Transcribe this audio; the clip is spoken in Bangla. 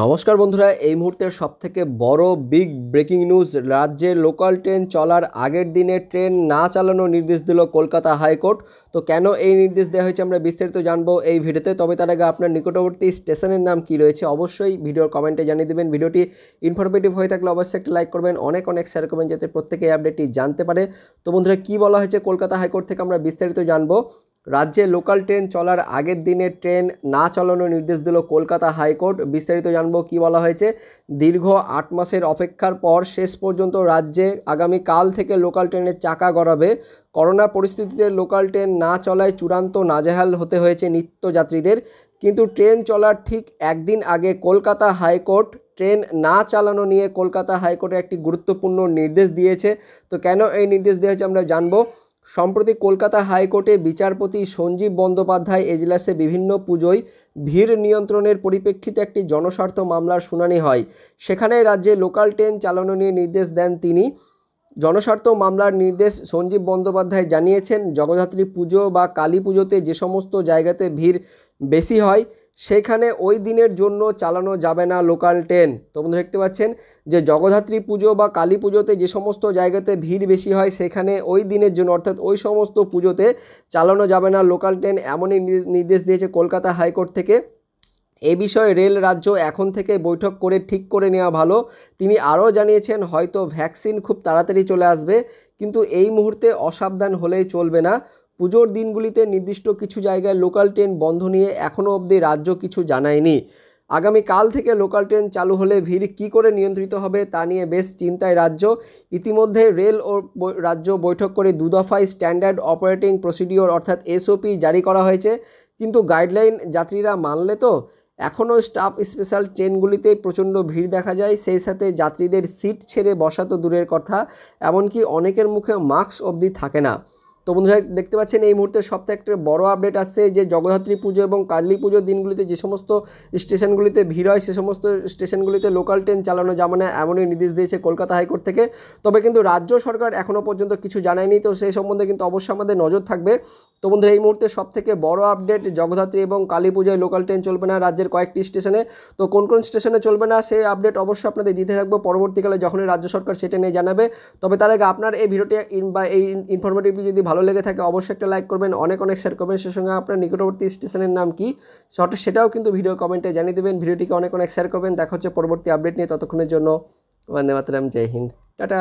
নমস্কার বন্ধুরা এই মুহূর্তের সবথেকে বড় বিগ ব্রেকিং নিউজ রাজ্যে লোকাল ট্রেন চলার আগের দিনে ট্রেন না চালানোর নির্দেশ দিল কলকাতা হাইকোর্ট তো কেন এই নির্দেশ দেওয়া হয়েছে আমরা বিস্তারিত জানবো এই ভিডিওতে তবে তার আগে আপনার নিকটবর্তী স্টেশনের নাম কি রয়েছে অবশ্যই ভিডিওর কমেন্টে জানিয়ে দেবেন ভিডিওটি ইনফরমেটিভ হয়ে থাকলে অবশ্যই একটি লাইক করবেন অনেক অনেক শেয়ার করবেন যাতে প্রত্যেকে এই আপডেটটি জানতে পারে তো বন্ধুরা কি বলা হয়েছে কলকাতা হাইকোর্ট থেকে আমরা বিস্তারিত জানবো রাজ্যে লোকাল ট্রেন চলার আগের দিনে ট্রেন না চালানোর নির্দেশ দিল কলকাতা হাইকোর্ট বিস্তারিত জানবো কি বলা হয়েছে দীর্ঘ আট মাসের অপেক্ষার পর শেষ পর্যন্ত রাজ্যে আগামী কাল থেকে লোকাল ট্রেনের চাকা গড়াবে করোনা পরিস্থিতিতে লোকাল ট্রেন না চলায় চূড়ান্ত নাজেহাল হতে হয়েছে নিত্যযাত্রীদের কিন্তু ট্রেন চলার ঠিক একদিন আগে কলকাতা হাইকোর্ট ট্রেন না চালানো নিয়ে কলকাতা হাইকোর্টে একটি গুরুত্বপূর্ণ নির্দেশ দিয়েছে তো কেন এই নির্দেশ দিয়েছে আমরা জানবো সম্প্রতি কলকাতা হাইকোর্টে বিচারপতি সঞ্জীব বন্দ্যোপাধ্যায় এজলাসে বিভিন্ন পুজোয় ভিড় নিয়ন্ত্রণের পরিপ্রেক্ষিতে একটি জনস্বার্থ মামলার শুনানি হয় সেখানে রাজ্যে লোকাল ট্রেন চালানো নিয়ে নির্দেশ দেন তিনি জনস্বার্থ মামলার নির্দেশ সঞ্জীব বন্দ্যোপাধ্যায় জানিয়েছেন জগদ্ধাত্রী পুজো বা কালী পুজোতে যে সমস্ত জায়গাতে ভিড় বেশি হয় সেখানে ওই দিনের জন্য চালানো যাবে না লোকাল ট্রেন তো বন্ধু দেখতে পাচ্ছেন যে জগদ্ধাত্রী পুজো বা কালী পুজোতে যে সমস্ত জায়গাতে ভিড় বেশি হয় সেখানে ওই দিনের জন্য অর্থাৎ ওই সমস্ত পুজোতে চালানো যাবে না লোকাল ট্রেন এমনই নির্দেশ দিয়েছে কলকাতা হাইকোর্ট থেকে এ বিষয়ে রেল রাজ্য এখন থেকে বৈঠক করে ঠিক করে নেওয়া ভালো তিনি আরও জানিয়েছেন হয়তো ভ্যাকসিন খুব তাড়াতাড়ি চলে আসবে কিন্তু এই মুহূর্তে অসাবধান হলেই চলবে না পুজোর দিনগুলিতে নির্দিষ্ট কিছু জায়গায় লোকাল ট্রেন বন্ধ নিয়ে এখনও অবধি রাজ্য কিছু জানায়নি আগামী কাল থেকে লোকাল ট্রেন চালু হলে ভিড় কি করে নিয়ন্ত্রিত হবে তা নিয়ে বেশ চিন্তায় রাজ্য ইতিমধ্যে রেল ও রাজ্য বৈঠক করে দুদফায় স্ট্যান্ডার্ড অপারেটিং প্রসিডিওর অর্থাৎ এসওপি জারি করা হয়েছে কিন্তু গাইডলাইন যাত্রীরা মানলে তো এখনও স্টাফ স্পেশাল ট্রেনগুলিতে প্রচণ্ড ভিড় দেখা যায় সেই সাথে যাত্রীদের সিট ছেড়ে বসা তো দূরের কথা এমনকি অনেকের মুখে মাস্ক অবধি থাকে না তো বন্ধুরা দেখতে পাচ্ছেন এই মুহূর্তে সবথেকে একটা বড় আপডেট আসছে যে জগদ্ধাত্রী পুজো এবং কার্লি পুজোর দিনগুলিতে যে সমস্ত স্টেশনগুলিতে ভিড় হয় সে সমস্ত স্টেশনগুলিতে লোকাল ট্রেন চালানো যাবে মানে না এমনই নির্দেশ দিয়েছে কলকাতা হাইকোর্ট থেকে তবে কিন্তু রাজ্য সরকার এখনও পর্যন্ত কিছু জানায়নি তো সেই সম্বন্ধে কিন্তু অবশ্যই আমাদের নজর থাকবে তো বন্ধুরা এই মুহূর্তে সবথেকে বড় আপডেট জগদ্ধাত্রী এবং কালী পুজোয় লোকাল ট্রেন চলবে না রাজ্যের কয়েকটি স্টেশনে তো কোন কোন স্টেশনে চলবে না সেই আপডেট অবশ্যই আপনাদের দিতে থাকবো পরবর্তীকালে যখনই রাজ্য সরকার সেটা নিয়ে জানাবে তবে তার আগে আপনার এই ভিডিওটি বা এই ইনফরমেটিভটি যদি ভালো লেগে থাকে অবশ্যই একটা লাইক করবেন অনেক অনেক শেয়ার করবেন সে সঙ্গে আপনার নিকটবর্তী স্টেশনের নাম কি সেটাও কিন্তু ভিডিও কমেন্টে জানিয়ে দেবেন ভিডিওটিকে অনেক অনেক শেয়ার করবেন দেখা হচ্ছে পরবর্তী আপডেট নিয়ে ততক্ষণের জন্য বন্দে মাতরাম জয় হিন্দ টাটা